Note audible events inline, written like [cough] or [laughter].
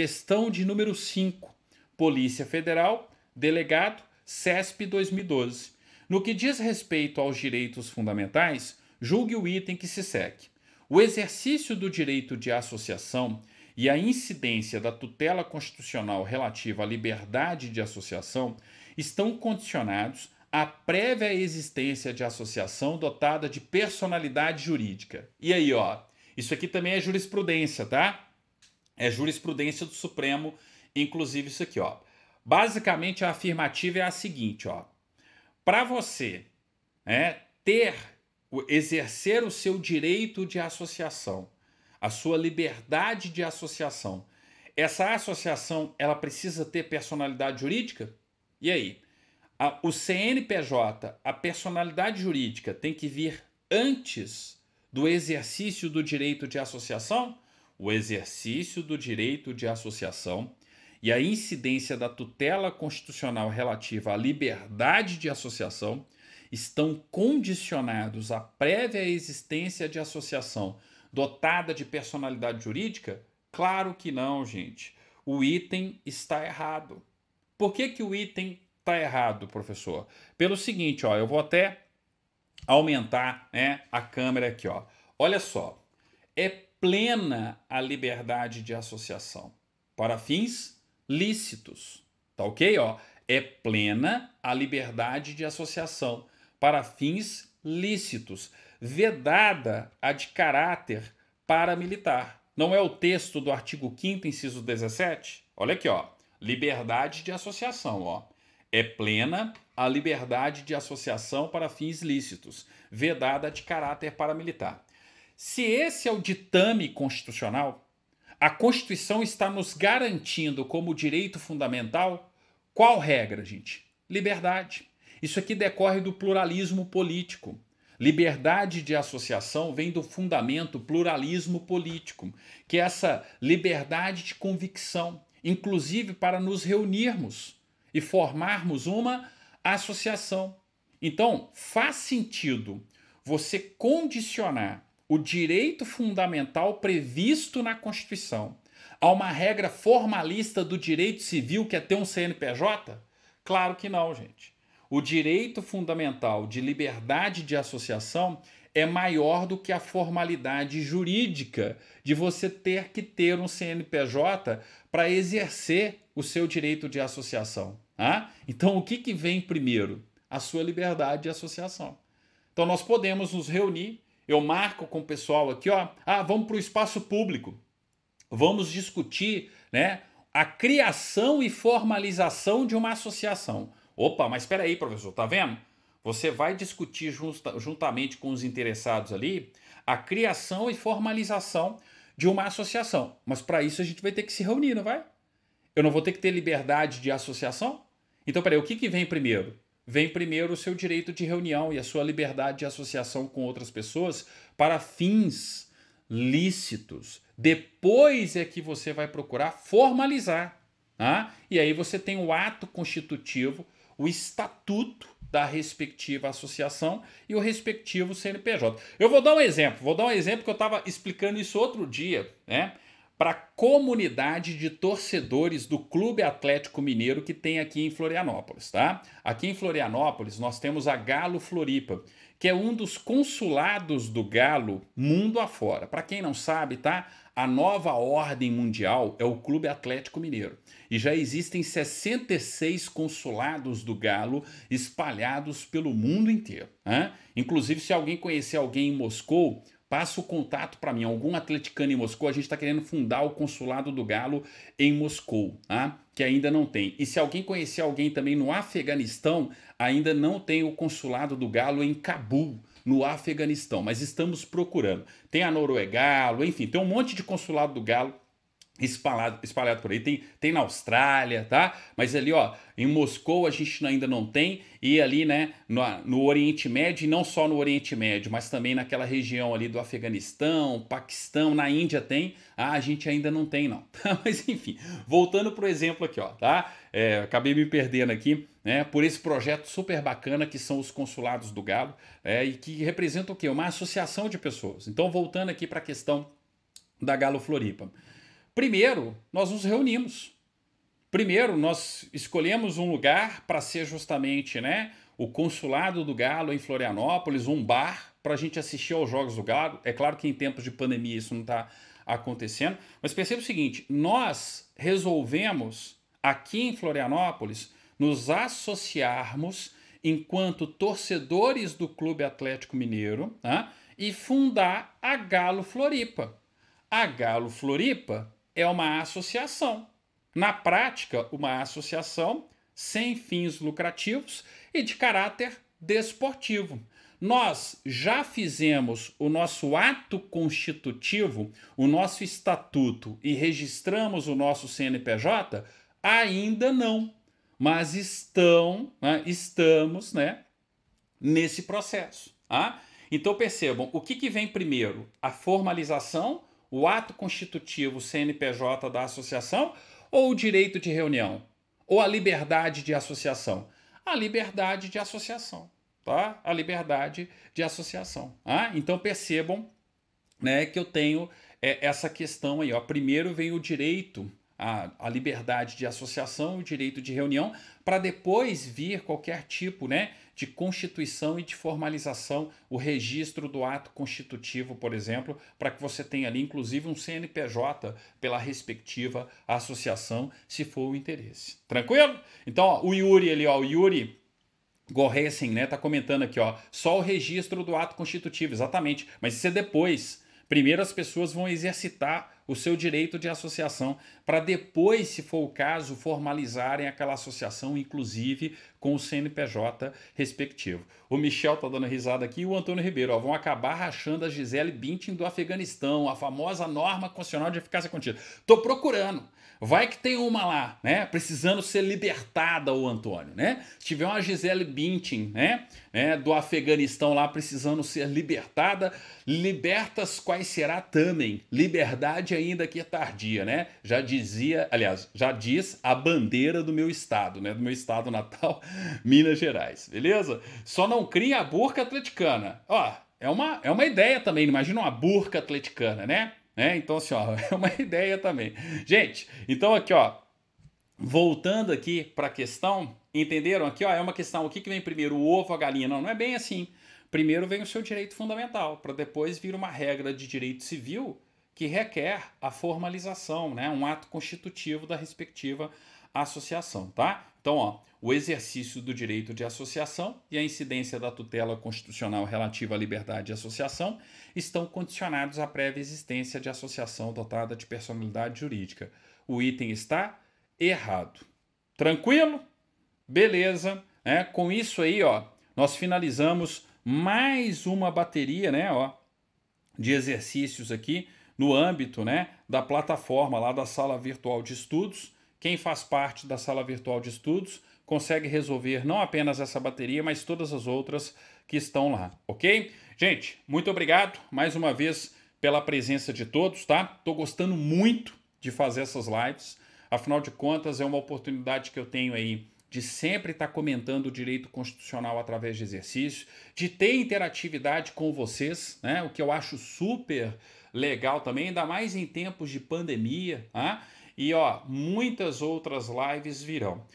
Questão de número 5. Polícia Federal, delegado, CESP 2012. No que diz respeito aos direitos fundamentais, julgue o item que se segue. O exercício do direito de associação e a incidência da tutela constitucional relativa à liberdade de associação estão condicionados à prévia existência de associação dotada de personalidade jurídica. E aí, ó, isso aqui também é jurisprudência, tá? é jurisprudência do Supremo, inclusive isso aqui, ó. Basicamente a afirmativa é a seguinte, ó. Para você né, ter exercer o seu direito de associação, a sua liberdade de associação. Essa associação, ela precisa ter personalidade jurídica? E aí? A, o CNPJ, a personalidade jurídica tem que vir antes do exercício do direito de associação? o exercício do direito de associação e a incidência da tutela constitucional relativa à liberdade de associação estão condicionados à prévia existência de associação dotada de personalidade jurídica? Claro que não, gente. O item está errado. Por que, que o item está errado, professor? Pelo seguinte, ó, eu vou até aumentar né, a câmera aqui. Ó. Olha só, é plena a liberdade de associação para fins lícitos. Tá ok? Ó, é plena a liberdade de associação para fins lícitos, vedada a de caráter paramilitar. Não é o texto do artigo 5 inciso 17? Olha aqui, ó. Liberdade de associação, ó. É plena a liberdade de associação para fins lícitos, vedada de caráter paramilitar. Se esse é o ditame constitucional, a Constituição está nos garantindo como direito fundamental qual regra, gente? Liberdade. Isso aqui decorre do pluralismo político. Liberdade de associação vem do fundamento pluralismo político, que é essa liberdade de convicção, inclusive para nos reunirmos e formarmos uma associação. Então, faz sentido você condicionar o direito fundamental previsto na Constituição a uma regra formalista do direito civil que é ter um CNPJ? Claro que não, gente. O direito fundamental de liberdade de associação é maior do que a formalidade jurídica de você ter que ter um CNPJ para exercer o seu direito de associação. Ah? Então, o que, que vem primeiro? A sua liberdade de associação. Então, nós podemos nos reunir eu marco com o pessoal aqui, ó. Ah, vamos para o espaço público. Vamos discutir, né? A criação e formalização de uma associação. Opa, mas espera aí, professor, tá vendo? Você vai discutir justa, juntamente com os interessados ali a criação e formalização de uma associação. Mas para isso a gente vai ter que se reunir, não vai? Eu não vou ter que ter liberdade de associação? Então, peraí, o que, que vem primeiro? vem primeiro o seu direito de reunião e a sua liberdade de associação com outras pessoas para fins lícitos. Depois é que você vai procurar formalizar. Tá? E aí você tem o ato constitutivo, o estatuto da respectiva associação e o respectivo CNPJ. Eu vou dar um exemplo, vou dar um exemplo que eu estava explicando isso outro dia, né? para a comunidade de torcedores do Clube Atlético Mineiro que tem aqui em Florianópolis, tá? Aqui em Florianópolis nós temos a Galo Floripa, que é um dos consulados do Galo mundo afora. Para quem não sabe, tá? A nova ordem mundial é o Clube Atlético Mineiro. E já existem 66 consulados do Galo espalhados pelo mundo inteiro. Né? Inclusive, se alguém conhecer alguém em Moscou, Passa o contato para mim. Algum atleticano em Moscou, a gente está querendo fundar o consulado do Galo em Moscou, tá? que ainda não tem. E se alguém conhecer alguém também no Afeganistão, ainda não tem o consulado do Galo em Cabul, no Afeganistão, mas estamos procurando. Tem a Noruegalo, enfim, tem um monte de consulado do Galo espalhado, espalhado por aí. Tem, tem na Austrália, tá? Mas ali, ó, em Moscou a gente ainda não tem. E ali, né, no, no Oriente Médio, e não só no Oriente Médio, mas também naquela região ali do Afeganistão, Paquistão, na Índia tem. Ah, a gente ainda não tem, não. [laughs] mas enfim, voltando pro exemplo aqui, ó, tá? É, acabei me perdendo aqui, né, por esse projeto super bacana que são os consulados do galo, é, e que representa o quê? Uma associação de pessoas. Então, voltando aqui para a questão da Galo Floripa. Primeiro, nós nos reunimos. Primeiro, nós escolhemos um lugar para ser justamente né, o consulado do Galo em Florianópolis, um bar para a gente assistir aos Jogos do Galo. É claro que em tempos de pandemia isso não está acontecendo, mas perceba o seguinte: nós resolvemos aqui em Florianópolis nos associarmos enquanto torcedores do Clube Atlético Mineiro né, e fundar a Galo Floripa. A Galo Floripa é uma associação. Na prática, uma associação sem fins lucrativos e de caráter desportivo. Nós já fizemos o nosso ato constitutivo, o nosso estatuto e registramos o nosso CNPJ? Ainda não, mas estão, né, estamos né, nesse processo. Tá? Então percebam, o que, que vem primeiro? A formalização o ato constitutivo CNPJ da associação ou o direito de reunião? Ou a liberdade de associação? A liberdade de associação, tá? A liberdade de associação. Ah, então percebam né, que eu tenho é, essa questão aí. Ó. Primeiro vem o direito a, a liberdade de associação, o direito de reunião, para depois vir qualquer tipo né, de constituição e de formalização, o registro do ato constitutivo, por exemplo, para que você tenha ali, inclusive, um CNPJ pela respectiva associação, se for o interesse. Tranquilo? Então, ó, o Yuri ali, ó, o Yuri Gorressen, assim, né, tá comentando aqui, ó, só o registro do ato constitutivo, exatamente, mas isso é depois. Primeiro as pessoas vão exercitar o seu direito de associação para depois, se for o caso, formalizarem aquela associação, inclusive com o CNPJ respectivo. O Michel tá dando risada aqui e o Antônio Ribeiro, ó, vão acabar rachando a Gisele Bündchen do Afeganistão, a famosa norma constitucional de eficácia contínua. Tô procurando. Vai que tem uma lá, né? Precisando ser libertada, o Antônio, né? Se tiver uma Gisele Bündchen, né? né? Do Afeganistão lá precisando ser libertada, libertas quais será também. Liberdade ainda que é tardia, né? Já diz dizia, aliás, já diz a bandeira do meu estado, né? Do meu estado natal, [laughs] Minas Gerais, beleza? Só não cria a burca atleticana. Ó, é uma, é uma ideia também, imagina uma burca atleticana, né? né? Então, assim, ó, [laughs] é uma ideia também. Gente, então aqui, ó, voltando aqui para a questão, entenderam? Aqui, ó, é uma questão, o que, que vem primeiro, o ovo, a galinha? Não, não é bem assim. Primeiro vem o seu direito fundamental, para depois vir uma regra de direito civil que requer a formalização, né, um ato constitutivo da respectiva associação, tá? Então, ó, o exercício do direito de associação e a incidência da tutela constitucional relativa à liberdade de associação estão condicionados à prévia existência de associação dotada de personalidade jurídica. O item está errado. Tranquilo? Beleza. É, com isso aí, ó, nós finalizamos mais uma bateria, né, ó, de exercícios aqui no âmbito né, da plataforma lá da sala virtual de estudos. Quem faz parte da sala virtual de estudos consegue resolver não apenas essa bateria, mas todas as outras que estão lá, ok? Gente, muito obrigado mais uma vez pela presença de todos, tá? Tô gostando muito de fazer essas lives. Afinal de contas, é uma oportunidade que eu tenho aí de sempre estar tá comentando o direito constitucional através de exercício, de ter interatividade com vocês, né? O que eu acho super legal também, ainda mais em tempos de pandemia, né? E ó, muitas outras lives virão.